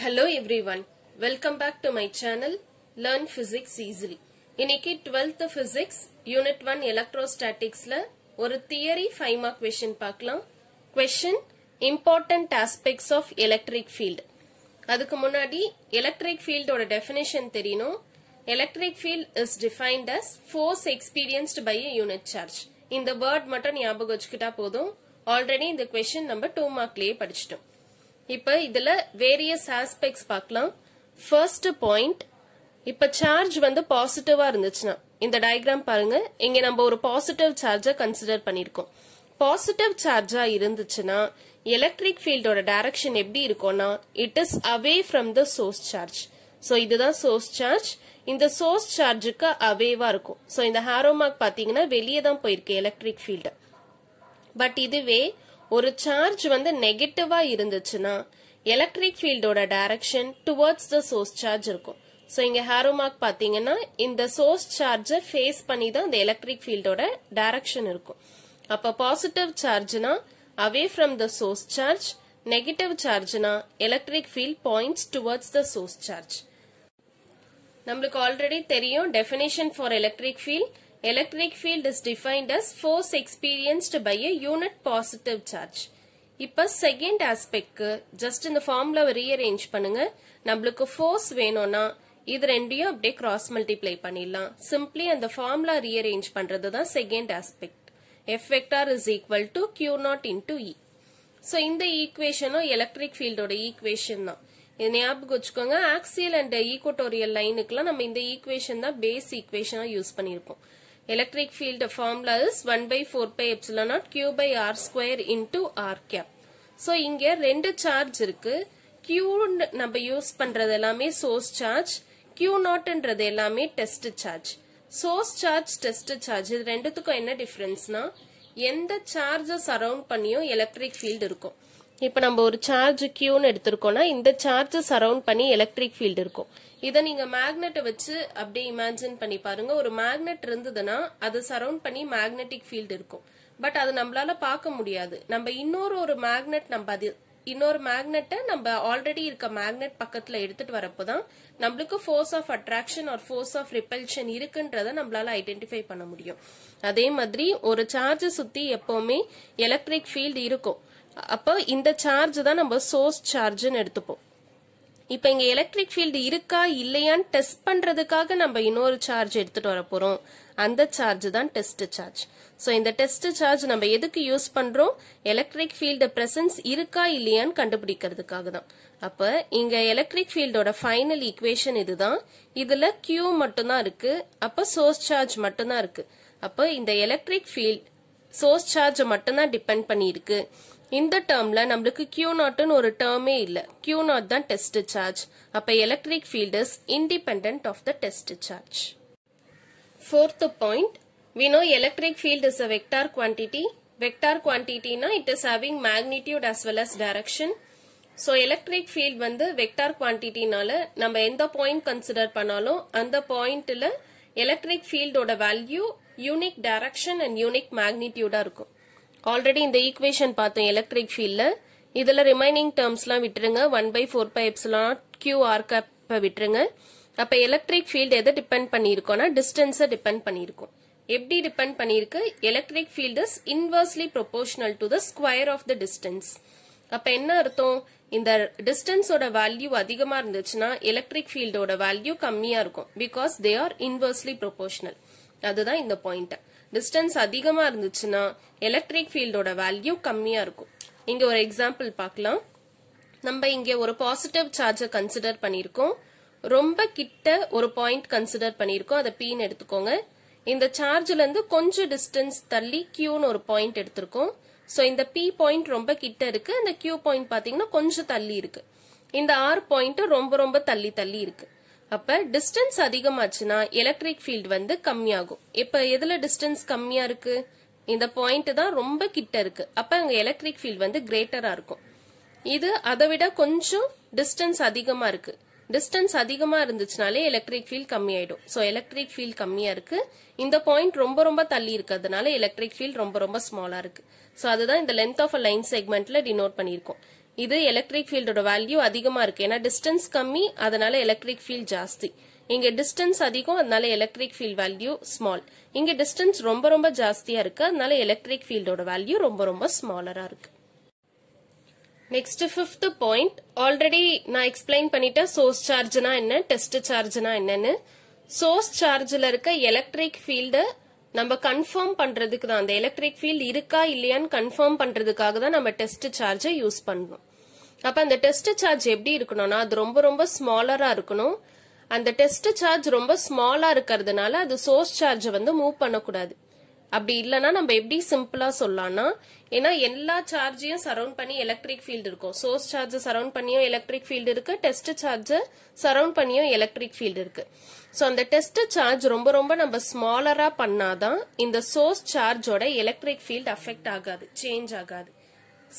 Hello everyone welcome back my my channel learn Easily. இனிக்கி 12th Physics Unit unit one எலக்ட்ரோஸ்டாட்டிக்ஸ்ல ஒரு theory five mark question பார்க்கலாம் question important Aspects of Electric field அதுக்கு முன்னாடி Field ஃபீல்டோட definition தெரியணும் Electric field is defined as force experienced by a unit charge இந்த word மட்டன் ஞாபகம் வச்சுக்கிட்டா போதும் ஆல்ரெடி இந்த கொஷின் நம்ம டூ மார்க்லயே படிச்சுடும். இப்ப இதுல வேரியஸ் ஆஸ்பெக்ட்ஸ் பார்க்கலாம் ஃபர்ஸ்ட் பாயிண்ட் இப்ப சார்ஜ் வந்து பாசிட்டிவா இருந்துச்சுன்னா இந்த டயக்ராம் பாருங்க இங்க நம்ம ஒரு பாசிட்டிவ் சார்ஜை கன்சிடர் பண்ணிருக்கோம் பாசிட்டிவ் சார்ஜா இருந்துச்சுன்னா எலக்ட்ரிக் ஃபீல்டோட டைரக்ஷன் எப்படி இருக்கும்னா it is away from the source charge so இதுதான் சோர்ஸ் சார்ஜ் இந்த சோர்ஸ் சார்ஜுக்கு அவேவா இருக்கும் ஸோ இந்த ஹாரோமார்க் பார்த்தீங்கன்னா வெளியே தான் போயிருக்கு எலக்ட்ரிக் ஃபீல்டு பட் இதுவே ஒரு சார்ஜ் வந்து நெகட்டிவா இருந்துச்சுன்னா எலக்ட்ரிக் ஃபீல்டோட direction towards the source charge இருக்கும் ஸோ இங்க ஹேரோமார்க் பாத்தீங்கன்னா இந்த சோர்ஸ் சார்ஜை ஃபேஸ் பண்ணி தான் இந்த எலக்ட்ரிக் ஃபீல்டோட டைரக்ஷன் இருக்கும் அப்ப பாசிட்டிவ் சார்ஜ்னா away from the source charge negative சார்ஜ்னா electric field points towards the source charge நம்மளுக்கு ஆல்ரெடி தெரியும் definition for electric field Electric field is defined as force experienced by a unit positive charge. இப்போ second ஆஸ்பெக்ட்க்கு just இந்த ஃபார்முலாவை rearrange பண்ணுங்க நம்மளுக்கு force வேணும்னா இது ரெண்டையும் அப்படியே கிராஸ் multiply பண்ணிடலாம் சிம்பிளி அந்த formula rearrange பண்றது தான் second aspect vector is is equal to into naught e. So, E so இந்த ஈக்குவேஷனும் எலக்ட்ரிக் ஃபீல்டோட ஈக்குவேஷன் தான் இது ஞாபகம் வச்சுக்கோங்க ஆக்சியல் and equatorial லைனுக்குலாம் நம்ம இந்த ஈக்குவேஷன் தான் பேஸ் ஈக்குவேஷனாக யூஸ் பண்ணியிருப்போம் Electric field formula is 1 by 4 pi epsilon naught Q by R square into R cap. So, இங்கே ரெண்டு charge இருக்கு. Q நம்ப யூஸ் பண்றது source charge, Q naught என்றது test charge. Source charge, test charge, இது ரெண்டுத்துக்கு என்ன difference நான் எந்த charges surround பண்ணியும் electric field இருக்கும். இப்போ நம்ம ஒரு சார்ஜ் கியூன்னு எடுத்திருக்கோம்னா இந்த சார்ஜை சரவுண்ட் பண்ணி எலக்ட்ரிக் ஃபீல்டு இருக்கும் இதை நீங்கள் மேக்னெட்டை வச்சு அப்படியே இமேஜின் பண்ணி பாருங்க ஒரு மேக்னெட் இருந்ததுன்னா அதை சரவுண்ட் பண்ணி மேக்னெட்டிக் ஃபீல்டு இருக்கும் பட் அது நம்மளால பார்க்க முடியாது நம்ம இன்னொரு ஒரு மேக்னெட் நம்ம அது இன்னொரு மேக்னெட்டை நம்ம ஆல்ரெடி இருக்க மேக்னெட் பக்கத்தில் எடுத்துட்டு வரப்போ தான் நம்மளுக்கு force of attraction or force of repulsion இருக்குன்றத நம்மளால ஐடென்டிஃபை பண்ண முடியும் அதே மாதிரி ஒரு சார்ஜை சுற்றி எப்பவுமே எலக்ட்ரிக் ஃபீல்டு இருக்கும் அப்போ இந்த சார்ஜ் தான் நம்ம சோர்ஸ் சார்ஜ்னு எடுத்துப்போம் இப்போ இங்கே எலக்ட்ரிக் ஃபீல்டு இருக்கா இல்லையான்னு டெஸ்ட் பண்ணுறதுக்காக நம்ம இன்னொரு சார்ஜ் எடுத்துகிட்டு வர அந்த சார்ஜ் தான் டெஸ்ட் சார்ஜ் ஸோ இந்த டெஸ்ட் சார்ஜ் நம்ம எதுக்கு யூஸ் பண்ணுறோம் எலக்ட்ரிக் ஃபீல்டு பிரசன்ஸ் இருக்கா இல்லையான்னு கண்டுபிடிக்கிறதுக்காக தான் அப்போ இங்கே எலக்ட்ரிக் ஃபீல்டோட ஃபைனல் ஈக்குவேஷன் இதுதான் இதில் கியூ மட்டும்தான் இருக்குது அப்போ சோர்ஸ் சார்ஜ் மட்டும்தான் இருக்குது அப்போ இந்த எலக்ட்ரிக் ஃபீல்ட் சோர்ஸ் சார்ஜ் மட்டும்தான் டிபெண்ட் இருக்கு இந்த டேர்ம்ல நம்மளுக்கு கியூ நாட்னு ஒரு டேர்மே இல்லை கியூ நாட் தான் டெஸ்ட் சார்ஜ் அப்ப electric field is independent of the test charge fourth point we know electric field is a vector quantity vector quantity na it is having magnitude as well as direction so electric field வந்து vector quantity நால நம்ம எந்த point consider பண்ணாலும் அந்த pointல electric field ஓட value unique direction and unique magnitude இருக்கும் already இந்த ஈக்குவேஷன் பார்த்தோம் எலக்ட்ரிக் ஃபீல்டில் இதில் ரிமைனிங் டேர்ம்ஸ்லாம் விட்டுருங்க one by four by epsilon Q R கேப்பை விட்டுருங்க அப்போ எலக்ட்ரிக் ஃபீல்டு எதை டிபெண்ட் பண்ணியிருக்கோம்னா டிஸ்டன்ஸை டிபெண்ட் பண்ணியிருக்கோம் எப்படி டிபெண்ட் பண்ணியிருக்கு electric field is inversely proportional to the square of the distance அப்போ என்ன அர்த்தம் இந்த டிஸ்டன்ஸோட வேல்யூ அதிகமாக இருந்துச்சுன்னா எலக்ட்ரிக் ஃபீல்டோட வேல்யூ கம்மியாக இருக்கும் because they are inversely proportional அதுதான் இந்த பாயிண்ட் டிஸ்டன்ஸ் அதிகமாக இருந்துச்சுன்னா எலக்ட்ரிக் ஃபீல்டோட வேல்யூ கம்மியாக இருக்கும் இங்கே ஒரு எக்ஸாம்பிள் பார்க்கலாம் நம்ம இங்கே ஒரு பாசிட்டிவ் சார்ஜை கன்சிடர் பண்ணியிருக்கோம் ரொம்ப கிட்ட ஒரு பாயிண்ட் கன்சிடர் பண்ணியிருக்கோம் அதை பீன் எடுத்துக்கோங்க இந்த இருந்து கொஞ்சம் டிஸ்டன்ஸ் தள்ளி கியூன்னு ஒரு பாயிண்ட் எடுத்திருக்கோம் ஸோ இந்த பி பாயிண்ட் ரொம்ப கிட்ட இருக்கு அந்த கியூ பாயிண்ட் பாத்தீங்கன்னா கொஞ்சம் தள்ளி இருக்கு இந்த ஆர் பாயிண்ட் ரொம்ப ரொம்ப தள்ளி தள்ளி இருக்கு அப்ப டிஸ்டன்ஸ் அதிகமாச்சுன்னா எலக்ட்ரிக் ஃபீல்ட் வந்து கம்மியாகும் இப்ப எதுல டிஸ்டன்ஸ் கம்மியா இருக்கு இந்த பாயிண்ட் தான் ரொம்ப கிட்ட இருக்கு அப்ப அங்க எலக்ட்ரிக் ஃபீல்டு வந்து கிரேட்டரா இருக்கும் இது அதை விட கொஞ்சம் டிஸ்டன்ஸ் அதிகமா இருக்கு டிஸ்டன்ஸ் அதிகமா இருந்துச்சுனாலே எலக்ட்ரிக் ஃபீல்ட் கம்மியாயிடும் ஸோ எலக்ட்ரிக் ஃபீல்ட் கம்மியா இருக்கு இந்த பாயிண்ட் ரொம்ப ரொம்ப தள்ளி இருக்கிறதுனால எலக்ட்ரிக் ஃபீல்ட் ரொம்ப ரொம்ப ஸ்மாலா இருக்கு ஸோ அதுதான் இந்த லென்த் ஆஃப் அ லைன் செக்மெண்ட்ல டினோட் பண்ணியிருக்கோம் இது எலக்ட்ரிக் ஃபீல்டோட வேல்யூ அதிகமாக இருக்குது ஏன்னா டிஸ்டன்ஸ் கம்மி அதனால எலக்ட்ரிக் ஃபீல்ட் ஜாஸ்தி இங்கே டிஸ்டன்ஸ் அதிகம் அதனால எலக்ட்ரிக் ஃபீல்ட் வேல்யூ ஸ்மால் இங்கே டிஸ்டன்ஸ் ரொம்ப ரொம்ப ஜாஸ்தியாக இருக்குது அதனால எலக்ட்ரிக் ஃபீல்டோட வேல்யூ ரொம்ப ரொம்ப ஸ்மாலராக இருக்குது நெக்ஸ்ட் ஃபிஃப்த் பாயிண்ட் ஆல்ரெடி நான் எக்ஸ்பிளைன் பண்ணிட்டேன் சோர்ஸ் சார்ஜ்னா என்ன டெஸ்ட் சார்ஜ்னா என்னன்னு சோர்ஸ் சார்ஜில் இருக்க எலக்ட்ரிக் ஃபீல்டை நம்ம கன்ஃபார்ம் பண்றதுக்கு தான் அந்த எலக்ட்ரிக் ஃபீல்டு இருக்கா இல்லையான்னு கன்ஃபார்ம் பண்றதுக்காக தான் நம்ம டெஸ்ட் சார்ஜை யூஸ் பண்றோம் அப்ப அந்த டெஸ்ட் சார்ஜ் எப்படி இருக்கணும்னா அது ரொம்ப ரொம்ப ஸ்மாலரா இருக்கணும் அந்த டெஸ்ட் சார்ஜ் ரொம்ப ஸ்மாலா இருக்கிறதுனால அது சோர்ஸ் சார்ஜை வந்து மூவ் பண்ணக்கூடாது அப்படி இல்லைன்னா நம்ம எப்படி சிம்பிளா சொல்லலாம்னா ஏன்னா எல்லா சார்ஜையும் சரௌண்ட் பண்ணி எலக்ட்ரிக் ஃபீல்டு இருக்கும் சோர்ஸ் சார்ஜ் சரௌண்ட் பண்ணியும் எலக்ட்ரிக் ஃபீல்டு இருக்கு டெஸ்ட் சார்ஜ் சரௌண்ட் பண்ணியும் எலக்ட்ரிக் ஃபீல்டு இருக்கு ஸோ அந்த டெஸ்ட் சார்ஜ் ரொம்ப ரொம்ப நம்ம ஸ்மாலரா பண்ணாதான் இந்த சோர்ஸ் சார்ஜோட எலக்ட்ரிக் ஃபீல்டு அஃபெக்ட் ஆகாது சேஞ்ச் ஆகாது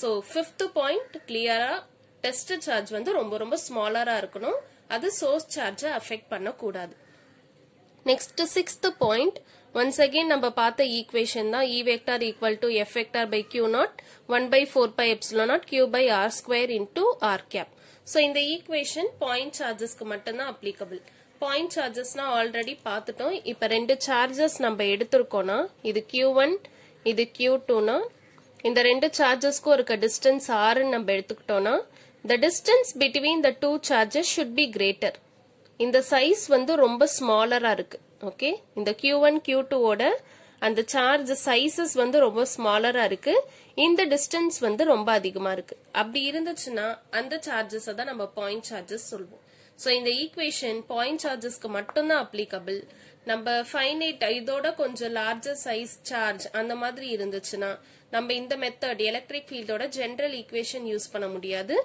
ஸோ ஃபிஃப்த் பாயிண்ட் கிளியரா டெஸ்ட் சார்ஜ் வந்து ரொம்ப ரொம்ப ஸ்மாலராக இருக்கணும் அது சோர்ஸ் சார்ஜை அஃபெக்ட் பண்ணக்கூடாது next sixth point once again நம்ம பார்த்த ஈக்குவேஷன் தான் E vector equal to F vector by Q naught one by four by epsilon naught Q by R square into R cap so இந்த equation point சார்ஜஸ்க்கு மட்டும்தான் applicable point சார்ஜஸ்னா already பார்த்துட்டோம் இப்போ ரெண்டு charges நம்ம எடுத்திருக்கோம்னா இது கியூ ஒன் இது Q டூனா இந்த ரெண்டு சார்ஜஸ்க்கும் இருக்க டிஸ்டன்ஸ் ஆறுன்னு நம்ம எடுத்துக்கிட்டோம்னா The distance between the two charges should be greater. இந்த size வந்து ரொம்ப smaller அருக்கு. ஓகே இந்த Q1 Q2 ஓட அந்த சார்ஜ் சைஸஸ் வந்து ரொம்ப smaller அருக்கு. இந்த டிஸ்டன்ஸ் வந்து ரொம்ப அதிகுமா அருக்கு. அப்படி இருந்துச்சுன்னா அந்த சார்ஜஸை தான் நம்ம point சார்ஜஸ் சொல்வோம் ஸோ இந்த ஈக்குவேஷன் பாயிண்ட் சார்ஜஸ்க்கு மட்டும்தான் அப்ளிகபிள் நம்ம finite இதோட கொஞ்சம் லார்ஜர் சைஸ் சார்ஜ் அந்த மாதிரி இருந்துச்சுன்னா நம்ம இந்த மெத்தட் எலக்ட்ரிக் ஃபீல்டோட ஜென்ரல் ஈக்குவேஷன் யூஸ் பண்ண முடியாது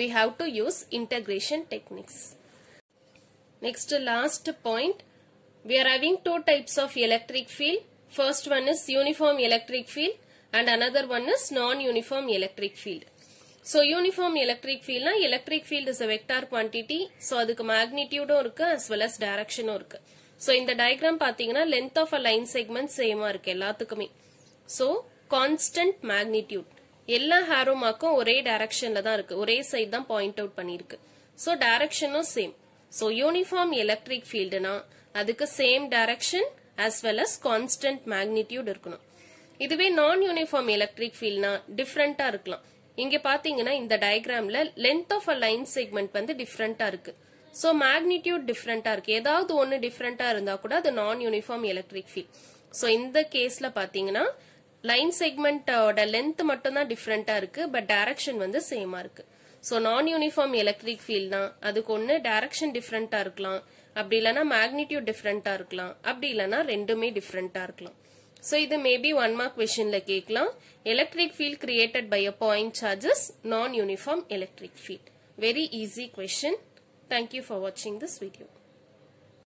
we have to use integration techniques next last point we are having two types of electric field first one is uniform electric field and another one is non-uniform electric field So uniform electric field na electric field is a vector quantity so அதுக்கு magnitude இருக்கு as well as direction இருக்கு So இந்த diagram பார்த்தீங்கன்னா length of a line segment same இருக்கு எல்லாத்துக்குமே So constant magnitude. எல்லா arrow ஒரே directionல தான் இருக்கு ஒரே சைட் தான் பாயிண்ட் அவுட் பண்ணிருக்கு ஸோ டைரக்ஷனும் சேம் ஸோ யூனிஃபார்ம் field ஃபீல்டுனா அதுக்கு same direction as well as constant magnitude இருக்கணும் இதுவே நான் யூனிஃபார்ம் எலக்ட்ரிக் ஃபீல்ட்னா டிஃப்ரெண்டா இருக்கலாம் இங்க பாத்தீங்கன்னா இந்த diagramல, length of a line segment வந்து different இருக்கு ஸோ magnitude different இருக்கு ஏதாவது ஒன்று different இருந்தா கூட அது நான் யூனிஃபார்ம் எலக்ட்ரிக் ஃபீல்ட் ஸோ இந்த கேஸ்ல பாத்தீங்கன்னா லைன் செக்மெண்ட்டோட uh, length மட்டும் தான் டிஃப்ரெண்ட்டாக இருக்குது பட் வந்து same இருக்குது ஸோ நான் யூனிஃபார்ம் எலக்ட்ரிக் field தான் அதுக்கு ஒன்று direction டிஃப்ரெண்ட்டாக இருக்கலாம் அப்படி இல்லைனா different டிஃப்ரெண்ட்டாக இருக்கலாம் அப்படி இல்லைனா ரெண்டுமே டிஃப்ரெண்ட்டாக இருக்கலாம் ஸோ இது மேபி ஒன் மார்க் questionல கேட்கலாம் electric created by by a point charges non uniform electric field very easy question you for watching this video